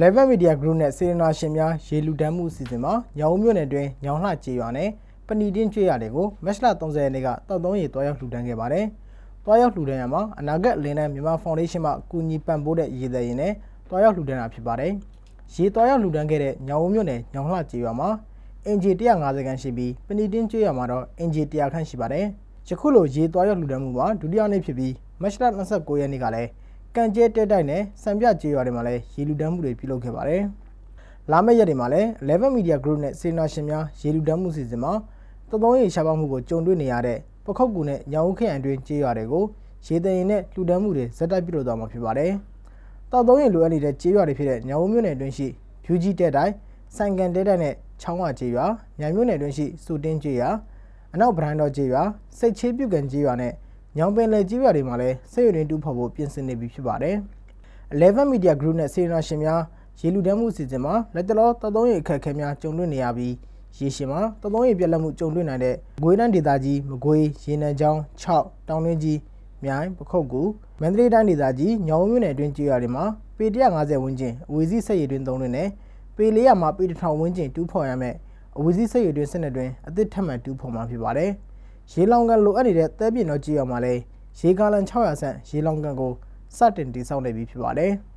11 Media Group နဲ့စေရနာရှင်များရေလူတန်းမှုအစီအစဉ်မှာညောင်မြို့နယ်အတွင်းညောင်လှကြေးရွာနဲ့ပဏီတင်းကျွေးရတွေကိုမက်လ30ရက်နေ့ကတောက်သုံးရေတွားရောက်လှူဒန်းခဲ့ပါတယ်။တွားရောက်လှူဒန်းရမှာအနာဂတ်လင်းနဲ့မြန်မာဖောင်ဒေးရှင်းမှကူညီပံ့ပိုးတဲ့ရည်သက်ရင်နဲ့တွားရောက်လှူဒန်းတာဖြစ်ပါတယ်။ရေတွားရောက်လှူဒန်းခဲ့တဲ့ညောင်မြို့နယ်ညောင်လှကြေးရွာမှာအင်ဂျီ150ခန်းရှိပြီးပဏီတင်းကျွေးရမှာတော့အင်ဂျီ100ခန်းရှိပါတယ်။ယခုလိုရေတွားရောက်လှူဒန်းမှုမှာဒုတိယနေ့ဖြစ်ပြီးမက်လ29ရက်နေ့ကလည်းကံကျဲတဲတိုက်နဲ့စံပြကြေးရွာတွေမှာလည်းရေလူတန်းမှုတွေပြုလုပ်ခဲ့ပါတယ်။လာမယ့်ရက်တွေမှာလည်း Level Media Group နဲ့စေနာရှင်များရေလူတန်းမှုစီစဉ်မှာသသုံးရေရှားပေါမှုကိုကြုံတွေ့နေရတဲ့ပခုတ်ကူနဲ့ညောင်ခရံတွင်ကြေးရွာတွေကိုရေတရင်နဲ့လူတန်းမှုတွေဇက်တိုက်ပြုလုပ်သွားမှာဖြစ်ပါတယ်။တောက်သုံးရင်လိုအပ်နေတဲ့ကြေးရွာတွေဖြစ်တဲ့ညောင်မြို့နယ်တွင်ရှိ UG တဲတိုင်းဆိုင်ကန်တဲတိုင်းနဲ့ချောင်းဝကြေးရွာညံမြို့နယ်တွင်ရှိစူတင်းကြေးရွာအနောက်ဗရန်တော်ကြေးရွာစိတ်ချေးပြုတ်ကန်ကြေးရွာနဲ့ညောင်ပင်လယ်ကြီးရွာတွေမှာလည်းစစ်ရုံတင်တူးဖော်ဖို့ပြင်ဆင်နေပြီဖြစ်ပါတယ်11 Media Group နဲ့စေရနာရှင်များရေလူတန်းမှုအစီအစဉ်မှာလက်တလောတပ်သုံးရေအခက်အခဲများကြုံတွေ့နေရပြီးရေရှင်မှာတပ်သုံးရေပြက်လက်မှုကြုံတွေ့နိုင်တဲ့ငွေတန်းဒေသကြီးမကွေးရေနံချောင်း6တောင်တွင်းကြီးမြိုင်ပခုတ်ကူမန္တလေးတိုင်းဒေသကြီးညောင်မြို့နယ်အတွင်းကျေးရွာတွေမှာပေ150ဝန်းကျင်အဝေစီးဆက်ရည်တွင်သုံးတွင်နဲ့ပေ400မှာပေ1000ဝန်းကျင်တူးဖော်ရမယ်အဝေစီးဆက်ရည်တွင်စနစ်တွင်အသစ်ထပ်မံတူးဖော်မှာဖြစ်ပါတယ်။ရေလောင်ကန်လိုအပ်နေတဲ့တဲပြင်းတော်ကြီးအောင်မှာလည်းရေဂါလန်600ဆန့်ရေလောင်ကန်ကိုစတင်တည်ဆောက်နေပြီဖြစ်ပါတယ်။